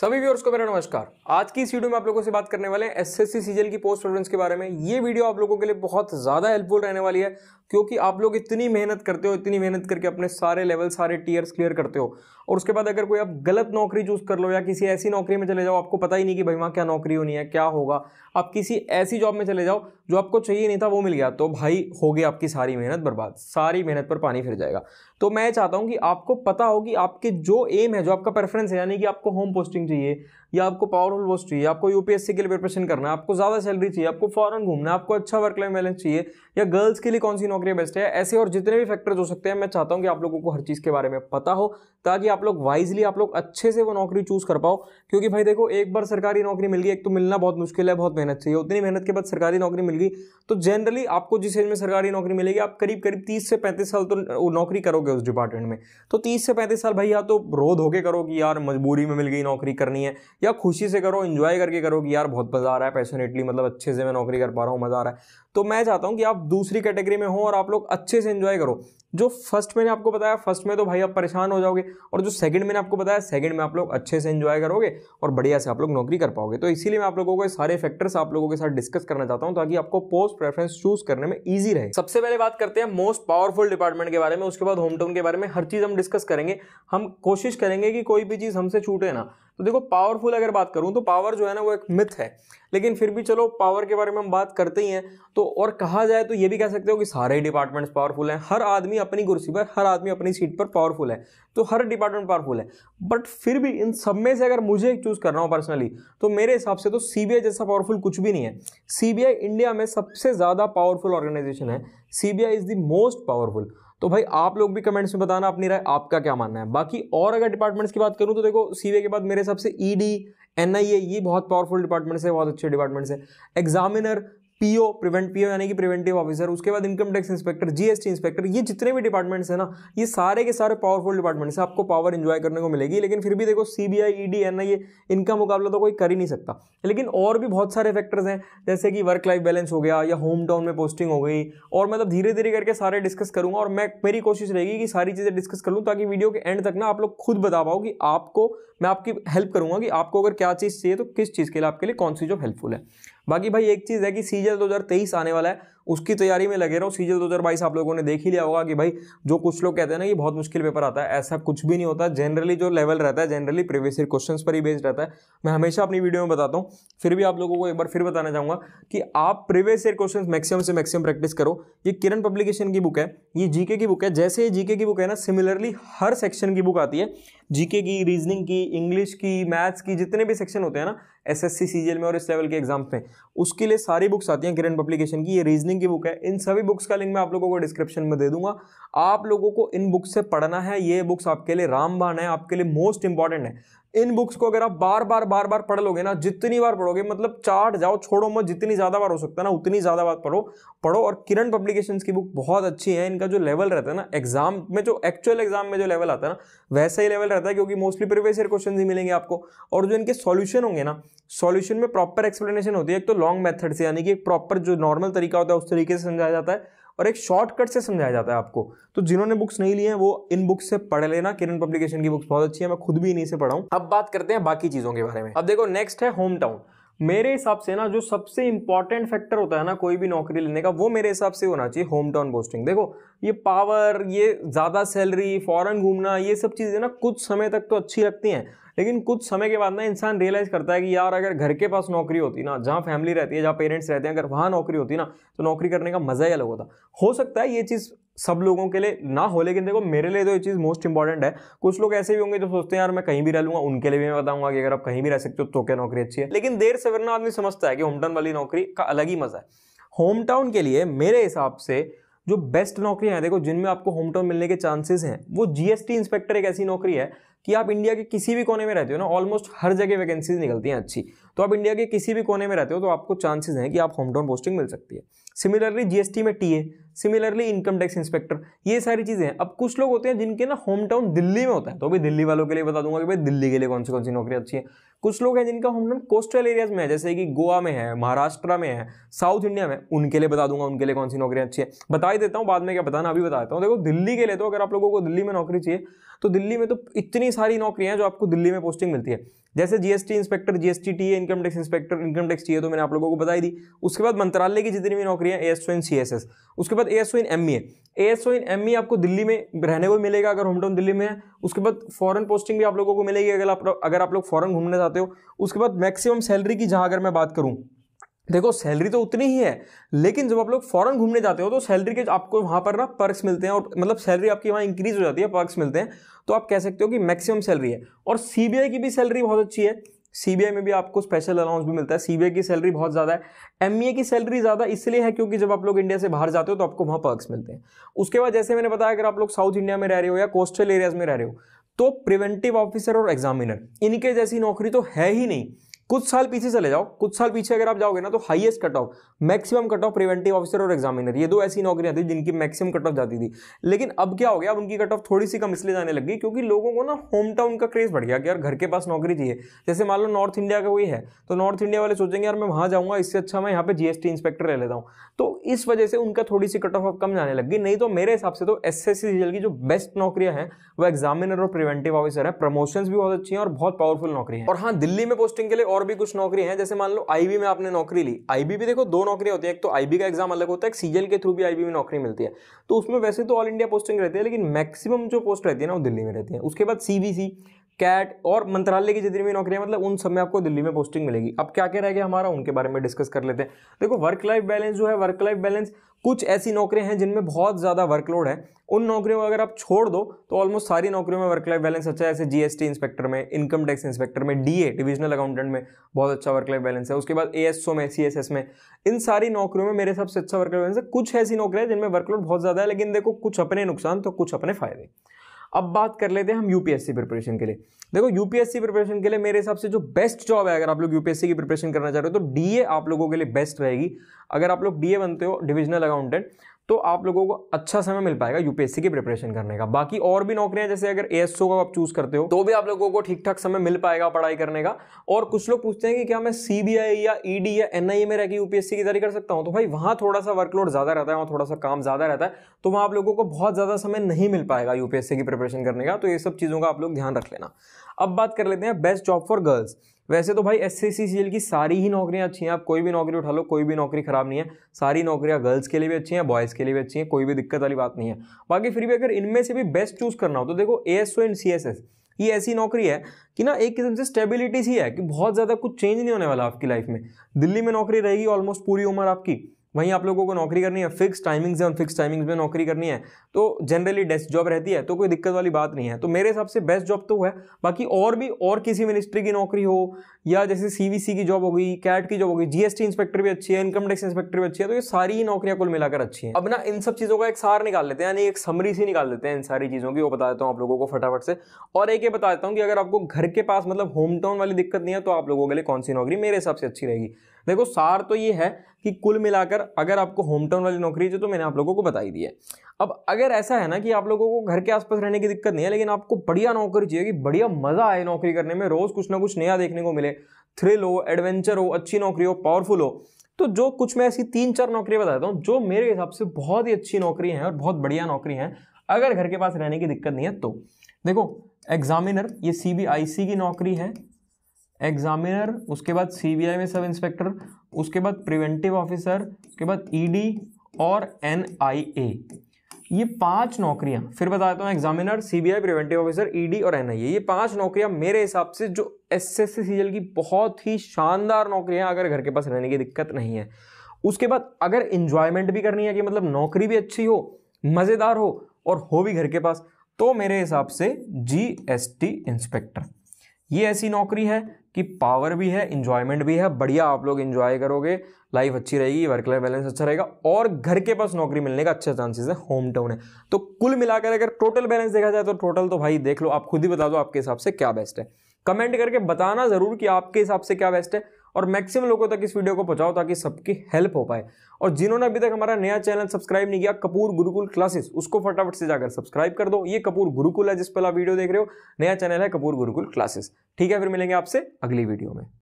सभी व्यूअर्स को मेरा नमस्कार आज की इस वीडियो में आप लोगों से बात करने वाले हैं एसएससी सीजीएल की पोस्ट प्रेफरेंस के बारे में ये वीडियो आप लोगों के लिए बहुत ज़्यादा हेल्पफुल रहने वाली है क्योंकि आप लोग इतनी मेहनत करते हो इतनी मेहनत करके अपने सारे लेवल सारे टीयर्स क्लियर करते हो और उसके बाद अगर कोई आप गलत नौकरी चूज़ कर लो या किसी ऐसी नौकरी में चले जाओ आपको पता ही नहीं कि भाई वहाँ क्या नौकरी होनी है क्या होगा आप किसी ऐसी जॉब में चले जाओ जो आपको चाहिए नहीं था वो मिल गया तो भाई हो गई आपकी सारी मेहनत बर्बाद सारी मेहनत पर पानी फिर जाएगा तो मैं चाहता हूँ कि आपको पता हो कि आपके जो एम है जो आपका प्रेफरेंस है यानी कि आपको होम पोस्टिंग चाहिए या आपको पावरफुल बॉस चाहिए आपको यूपीएससी के लिए प्रिपरेशन करना है आपको ज़्यादा सैलरी चाहिए आपको फॉरन घूमना आपको अच्छा वर्क लाइफ बैलेंस चाहिए या गर्ल्स के लिए कौन सी नौकरी बेस्ट है ऐसे और जितने भी फैक्टर्स हो सकते हैं मैं चाहता हूँ कि आप लोगों को हर चीज़ के बारे में पता हो ताकि आप लोग वाइजली आप लोग अच्छे से वो नौकरी चूज़ कर पाओ क्योंकि भाई देखो एक बार सरकारी नौकरी मिल गई एक तो मिलना बहुत मुश्किल है बहुत मेहनत चाहिए उतनी मेहनत के बाद सरकारी नौकरी मिल गई तो जनरली आपको जिस एज में सरकारी नौकरी मिलेगी आप करीब करीब तीस से पैंतीस साल तो नौकरी करोगे उस डिपार्टमेंट में तो तीस से पैंतीस साल भाई या तो रोध होके करो कि यार मजबूरी में मिल गई नौकरी करनी है या खुशी से करो इन्जॉय करके करो कि यार बहुत मज़ा आ रहा है पैशनेटली मतलब अच्छे से मैं नौकरी कर पा रहा हूँ मज़ा आ रहा है तो मैं चाहता हूँ कि आप दूसरी कैटेगरी में हो और आप लोग अच्छे से इन्जॉय करो जो फर्स्ट मैंने आपको बताया फर्स्ट में तो भाई आप परेशान हो जाओगे और जो सेकंड मैंने आपको बताया सेकंड में आप लोग अच्छे से इन्जॉय करोगे और बढ़िया से आप लोग नौकरी कर पाओगे तो इसीलिए मैं आप लोगों को सारे फैक्टर्स आप लोगों के साथ डिस्कस करना चाहता हूँ ताकि आपको पोस्ट प्रेफरेंस चूज करने में ईजी रहे सबसे पहले बात करते हैं मोस्ट पावरफुल डिपार्टमेंट के बारे में उसके बाद होम टाउन के बारे में हर चीज़ हम डिस्कस करेंगे हम कोशिश करेंगे कि कोई भी चीज़ हमसे छूटे ना तो देखो पावरफुल अगर बात करूँ तो पावर जो है ना वो एक मिथ है लेकिन फिर भी चलो पावर के बारे में हम बात करते ही हैं तो और कहा जाए तो ये भी कह सकते हो कि सारे डिपार्टमेंट्स पावरफुल हैं हर आदमी अपनी कुर्सी पर हर आदमी अपनी सीट पर पावरफुल है तो हर डिपार्टमेंट पावरफुल है बट फिर भी इन सब में से अगर मुझे चूज़ करना हो पर्सनली तो मेरे हिसाब से तो सी जैसा पावरफुल कुछ भी नहीं है सी इंडिया में सबसे ज़्यादा पावरफुल ऑर्गेनाइजेशन है C B I is the most powerful तो भाई आप लोग भी कमेंट्स में बताना अपनी राय आपका क्या मानना है बाकी और अगर डिपार्टमेंट्स की बात करूँ तो देखो सीवे के बाद मेरे हिसाब से ईडी e एनआईए ये बहुत पावरफुल डिपार्टमेंट्स है बहुत अच्छे डिपार्टमेंट्स है एग्जामिनर पीओ प्रिवेंट पीओ यानी कि प्रिवेंटिव ऑफिसर उसके बाद income tax inspector GST inspector ये जितने भी डिपार्टमेंट्स हैं ना ये सारे के सारे पावरफुल डिपार्टमेंट्स हैं आपको पावर एंजॉय करने को मिलेगी लेकिन फिर भी देखो सीबीआई ईडी है ना ये इनका मुकाबला तो कोई कर ही नहीं सकता लेकिन और भी बहुत सारे फैक्टर्स हैं जैसे कि वर्क लाइफ बैलेंस हो गया या होम टाउन में पोस्टिंग हो गई और मतलब धीरे धीरे करके सारे डिस्कस करूँगा और मैं मेरी कोशिश रहेगी कि सारी चीज़ें डिस्कस कर लूँ ताकि वीडियो के एंड तक ना आप लोग खुद बता पाओ कि आपको मैं आपकी हेल्प करूँगा कि आपको अगर क्या चीज़ चाहिए तो किस चीज़ के लिए आपके लिए कौन सी जॉब हेल्पफुल है बाकी भाई एक चीज़ है कि सीजल 2023 आने वाला है उसकी तैयारी में लगे रहो सीजल 2022 आप लोगों ने देख ही लिया होगा कि भाई जो कुछ लोग कहते हैं ना ये बहुत मुश्किल पेपर आता है ऐसा कुछ भी नहीं होता जनरली जो लेवल रहता है जनरली प्रीवियस ईयर क्वेश्चन पर ही बेस्ड रहता है मैं हमेशा अपनी वीडियो में बताता हूँ फिर भी आप लोगों को एक बार फिर बताना चाहूँगा कि आप प्रीवियस ईयर क्वेश्चन मैक्सिमम से मैक्सिमम प्रैक्टिस करो ये किरण पब्लिकेशन की बुक है ये जीके की बुक है जैसे ये जीके की बुक है ना सिमिलरली हर सेक्शन की बुक आती है जीके की रीजनिंग की इंग्लिश की मैथ्स की जितने भी सेक्शन होते हैं ना एसएससी सीजीएल में और इस लेवल के एग्जाम्स में उसके लिए सारी बुक्स आती हैं किरण पब्लिकेशन की ये रीजनिंग की बुक है इन सभी बुक्स का लिंक मैं आप लोगों को डिस्क्रिप्शन में दे दूंगा आप लोगों को इन बुक्स से पढ़ना है ये बुक्स आपके लिए रामबाण है आपके लिए मोस्ट इंपॉर्टेंट है इन बुक्स को अगर आप बार बार बार बार पढ़ लोगे ना जितनी बार पढ़ोगे मतलब चार्ट जाओ छोड़ो मत जितनी ज़्यादा बार हो सकता है ना उतनी ज़्यादा बार पढ़ो पढ़ो और किरण पब्लिकेशंस की बुक बहुत अच्छी है इनका जो लेवल रहता है ना एग्जाम में जो एक्चुअल एग्जाम में जो लेवल आता है ना वैसा ही लेवल रहता है क्योंकि मोस्टली प्रीवियस ईयर क्वेश्चन ही मिलेंगे आपको और जो इनके सोल्यूशन होंगे ना सोल्यूशन में प्रॉपर एक्सप्लेनेशन होती है एक तो लॉन्ग मेथड से यानी कि एक प्रॉपर जो नॉर्मल तरीका होता है उस तरीके से समझाया जाता है और एक शॉर्टकट से समझाया जाता है आपको तो जिन्होंने बुक्स नहीं लिए हैं वो इन बुक्स से पढ़ लेना किरण पब्लिकेशन की बुक्स बहुत अच्छी है मैं खुद भी इन्हीं से पढ़ाऊँ अब बात करते हैं बाकी चीज़ों के बारे में अब देखो नेक्स्ट है होम टाउन मेरे हिसाब से ना जो सबसे इंपॉर्टेंट फैक्टर होता है ना कोई भी नौकरी लेने का वो मेरे हिसाब से होना चाहिए होम टाउन पोस्टिंग देखो ये पावर ये ज़्यादा सैलरी फॉरन घूमना ये सब चीज़ें ना कुछ समय तक तो अच्छी लगती हैं लेकिन कुछ समय के बाद ना इंसान रियलाइज़ करता है कि यार अगर घर के पास नौकरी होती ना जहाँ फैमिली रहती है जहाँ पेरेंट्स रहते हैं अगर वहाँ नौकरी होती ना तो नौकरी करने का मज़ा ही अलग होता हो सकता है ये चीज़ सब लोगों के लिए ना हो लेकिन देखो मेरे लिए तो ये चीज़ मोस्ट इंपॉर्टेंट है कुछ लोग ऐसे भी होंगे जो सोचते हैं यार मैं कहीं भी रह लूँगा उनके लिए भी मैं बताऊंगा कि अगर आप कहीं भी रह सकते हो तो क्या नौकरी अच्छी है लेकिन देर से वरना आदमी समझता है कि होम टाउन वाली नौकरी का अलग ही मज़ा है होम टाउन के लिए मेरे हिसाब से जो बेस्ट नौकरियां हैं देखो जिनमें आपको होम टाउन मिलने के चांसेस हैं वो जीएसटी इंस्पेक्टर एक ऐसी नौकरी है कि आप इंडिया के किसी भी कोने में रहते हो ना ऑलमोस्ट हर जगह वैकेंसीज निकलती हैं अच्छी तो आप इंडिया के किसी भी कोने में रहते हो तो आपको चांसेस हैं कि आप होम टाउन पोस्टिंग मिल सकती है सिमिलरली जीएसटी में TA similarly income tax inspector ये सारी चीज़ें हैं अब कुछ लोग होते हैं जिनके ना होम टाउन दिल्ली में होता है तो भी दिल्ली वालों के लिए बता दूंगा कि भाई दिल्ली के लिए कौन सी कौन सी नौकरी अच्छी है कुछ लोग हैं जिनका होमटाउन कोस्टल एरियाज में है जैसे कि गोवा में है महाराष्ट्र में है साउथ इंडिया में उनके लिए बता दूंगा उनके लिए कौन सी नौकरियां अच्छी है बता ही देता हूँ बाद में क्या बताना अभी बता देता हूँ देखो दिल्ली के लिए तो अगर आप लोगों को दिल्ली में नौकरी चाहिए तो दिल्ली में तो इतनी सारी नौकरियाँ हैं जो आपको दिल्ली में पोस्टिंग मिलती है जैसे GST inspector GST T income tax inspector income tax T है तो मैंने आप लोगों को बताई दी उसके बाद मंत्रालय की जितनी भी नौकरियां S O in C S S उसके बाद A S O in M E A S O in M E आपको दिल्ली में रहने को मिलेगा अगर होम टाउन दिल्ली में है उसके बाद फॉरन पोस्टिंग भी आप लोगों को मिलेगी अगर आप अगर आप लोग फॉरन घूमने जाते हो उसके बाद मैक्सिमम सैलरी की जहाँ अगर मैं बात करूँ देखो सैलरी तो उतनी ही है लेकिन जब आप लोग फॉरेन घूमने जाते हो तो सैलरी के आपको वहाँ पर ना पर्क्स मिलते हैं और मतलब सैलरी आपकी वहाँ इंक्रीज हो जाती है पर्क्स मिलते हैं तो आप कह सकते हो कि मैक्सिमम सैलरी है और सी की भी सैलरी बहुत अच्छी है सीबीआई में भी आपको स्पेशल अलाउंस भी मिलता है सी की सैलरी बहुत ज़्यादा है एम e की सैलरी ज़्यादा इसलिए है क्योंकि जब आप लोग इंडिया से बाहर जाते हो तो आपको वहाँ पर्क्स मिलते हैं उसके बाद जैसे मैंने बताया अगर आप लोग साउथ इंडिया में रह रहे हो या कोस्टल एरियाज में रह रहे हो तो प्रिवेंटिव ऑफिसर और एग्जामिनर इनके जैसी नौकरी तो है ही नहीं कुछ साल पीछे चले जाओ कुछ साल पीछे अगर आप जाओगे ना तो highest cut off maximum cut off preventive officer और एग्जामिनर ये दो ऐसी नौकरियां थी जिनकी मैक्सिमम कट ऑफ जाती थी लेकिन अब क्या हो गया अब उनकी कट ऑफ थोड़ी सी कम इसलिए जाने लग गई क्योंकि लोगों को ना होम टाउन का क्रेज बढ़ गया कि यार घर के पास नौकरी चाहिए जैसे मान लो नॉर्थ इंडिया का कोई है तो नॉर्थ इंडिया वाले सोचेंगे यार मैं वहां जाऊंगा इससे अच्छा मैं यहाँ पे जीएसटी इंस्पेक्टर ले लेता हूँ तो इस वजह से उनका थोड़ी सी कट ऑफ कम जाने लग गई नहीं तो मेरे हिसाब से तो एस एस की जो बेस्ट नौकरियां हैं वो एग्जामिनर और प्रिवेंटिव ऑफिसर है प्रमोशन भी बहुत अच्छी है और बहुत पावरफुल नौकरी है और हाँ दिल्ली में पोस्टिंग के लिए और भी कुछ नौकरी है जैसे मान लो आईबी में आपने नौकरी ली आईबी भी देखो दो नौकरी होती है एक तो आईबी का एग्जाम अलग होता है एक सीजल के थ्रू भी आईबी में नौकरी मिलती है तो उसमें वैसे तो ऑल इंडिया पोस्टिंग रहती है लेकिन मैक्सिमम जो पोस्ट रहती है ना वो दिल्ली में रहती है उसके बाद सीबीसी कैट और मंत्रालय की जितनी भी नौकरियां मतलब उन सब में आपको दिल्ली में पोस्टिंग मिलेगी अब क्या क्या रह गया हमारा उनके बारे में डिस्कस कर लेते हैं देखो वर्क लाइफ बैलेंस जो है वर्क लाइफ बैलेंस कुछ ऐसी नौकरियां हैं जिनमें बहुत ज़्यादा वर्कलोड है उन नौकरियों को अगर आप छोड़ दो तो ऑलमोस्ट सारी नौकरियों में वर्क लाइफ बैलेंस अच्छा है ऐसे जीएसटी इंस्पेक्टर में इनकम टैक्स इंस्पेक्टर में डीए डिविजनल अकाउंटेंट में बहुत अच्छा वर्क लाइफ बैलेंस है उसके बाद ओ में एस में इन सारी नौकरियों में मेरे हिसाब से अच्छा वर्क लाइफ बैलेंस है कुछ ऐसी नौकरियां जिनमें वर्कलोड बहुत ज़्यादा है लेकिन देखो कुछ अपने नुकसान तो कुछ अपने फायदे अब बात कर लेते हैं हम यूपीएससी प्रिपरेशन के लिए देखो यूपीएससी प्रिपरेशन के लिए मेरे हिसाब से जो बेस्ट जॉब है अगर आप लोग यूपीएससी की प्रिपरेशन करना चाह रहे हो तो डीए आप लोगों के लिए बेस्ट रहेगी अगर आप लोग डीए बनते हो डिविजनल अकाउंटेंट तो आप लोगों को अच्छा समय मिल पाएगा यूपीएससी की प्रिपरेशन करने का बाकी और भी नौकरियां जैसे अगर ए का आप चूज करते हो तो भी आप लोगों को ठीक ठाक समय मिल पाएगा पढ़ाई करने का और कुछ लोग पूछते हैं कि क्या मैं सीबीआई या ईडी e या एनआईए e में रहकर यूपीएससी की तैयारी कर सकता हूं तो भाई वहां थोड़ा सा वर्कलोड ज्यादा रहता है वहां थोड़ा सा काम ज्यादा रहता है तो वहां आप लोगों को बहुत ज्यादा समय नहीं मिल पाएगा यूपीएससी की प्रिपरेशन करने का तो ये सब चीजों का आप लोग ध्यान रख लेना अब बात कर लेते हैं बेस्ट जॉब फॉर गर्ल्स वैसे तो भाई एस सी की सारी ही नौकरियाँ अच्छी हैं आप कोई भी नौकरी उठा लो कोई भी नौकरी ख़राब नहीं है सारी नौकरियाँ गर्ल्स के लिए भी अच्छी हैं बॉयज़ के लिए भी अच्छी हैं कोई भी दिक्कत वाली बात नहीं है बाकी फिर भी अगर इनमें से भी बेस्ट चूज़ करना हो तो देखो A S O and C S S ये ऐसी नौकरी है कि ना एक किस्म से स्टेबिलिटी सी है कि बहुत ज़्यादा कुछ चेंज नहीं होने वाला आपकी लाइफ में दिल्ली में नौकरी रहेगी ऑलमोस्ट पूरी उम्र आपकी वहीं आप लोगों को नौकरी करनी है फिक्स टाइमिंग्स है और फिक्स टाइमिंग्स में नौकरी करनी है तो जनरली डेस्क जॉब रहती है तो कोई दिक्कत वाली बात नहीं है तो मेरे हिसाब से बेस्ट जॉब तो है बाकी और भी और किसी मिनिस्ट्री की नौकरी हो या जैसे सी की जॉब होगी कैट की जॉब होगी जीएसटी इंस्पेक्टर भी अच्छी है इनकम टैक्स इंस्पेक्टर भी अच्छी है तो ये सारी नौकरियां कुल मिलाकर अच्छी है अब ना इन सब चीज़ों का एक सार निकाल लेते हैं यानी एक समरी सी निकाल लेते हैं इन सारी चीज़ों की वो बता देता हूँ आप लोगों को फटाफट से और एक ये बता देता हूँ कि अगर आपको घर के पास मतलब होम टाउन वाली दिक्कत नहीं है तो आप लोगों के लिए कौन सी नौकरी मेरे हिसाब से अच्छी रहेगी देखो सार तो ये है कि कुल मिलाकर अगर आपको होम टाउन वाली नौकरी चाहिए तो मैंने आप लोगों को बताई दी है अब अगर ऐसा है ना कि आप लोगों को घर के आसपास रहने की दिक्कत नहीं है लेकिन आपको बढ़िया नौकरी चाहिए कि बढ़िया मज़ा आए नौकरी करने में रोज़ कुछ ना कुछ नया देखने को मिले थ्रिल हो एडवेंचर हो अच्छी नौकरी हो पावरफुल हो तो जो कुछ मैं ऐसी तीन चार नौकरियां बताता हूँ जो मेरे हिसाब से बहुत ही अच्छी नौकरी है और बहुत बढ़िया नौकरी है अगर घर के पास रहने की दिक्कत नहीं है तो देखो एग्जामिनर ये सी की नौकरी है एग्जामिनर उसके बाद सीबीआई में सब इंस्पेक्टर उसके बाद प्रिवेंटिव ऑफिसर उसके बाद ईडी e और एनआईए ये पांच नौकरियां फिर बता देता हूँ examiner CBI preventive officer ED e और एनआईए ये पांच नौकरियां मेरे हिसाब से जो एस एस की बहुत ही शानदार नौकरियां अगर घर के पास रहने की दिक्कत नहीं है उसके बाद अगर इंजॉयमेंट भी करनी है कि मतलब नौकरी भी अच्छी हो मज़ेदार हो और हो भी घर के पास तो मेरे हिसाब से जी एस टी इंस्पेक्टर ये ऐसी नौकरी है कि पावर भी है इंजॉयमेंट भी है बढ़िया आप लोग इंजॉय करोगे लाइफ अच्छी रहेगी वर्क लाइफ बैलेंस अच्छा रहेगा और घर के पास नौकरी मिलने का अच्छा चांसेस है होम टाउन है तो कुल मिलाकर अगर टोटल बैलेंस देखा जाए तो टोटल तो भाई देख लो आप खुद ही बता दो आपके हिसाब से क्या बेस्ट है कमेंट करके बताना ज़रूर कि आपके हिसाब से क्या बेस्ट है और मैक्सिमम लोगों तक इस वीडियो को पहुंचाओ ताकि सबकी हेल्प हो पाए और जिन्होंने अभी तक हमारा नया चैनल सब्सक्राइब नहीं किया कपूर गुरुकुल क्लासेस उसको फटाफट से जाकर सब्सक्राइब कर दो ये कपूर गुरुकुल है जिस पर आप वीडियो देख रहे हो नया चैनल है कपूर गुरुकुल क्लासेस ठीक है फिर मिलेंगे आपसे अगली वीडियो में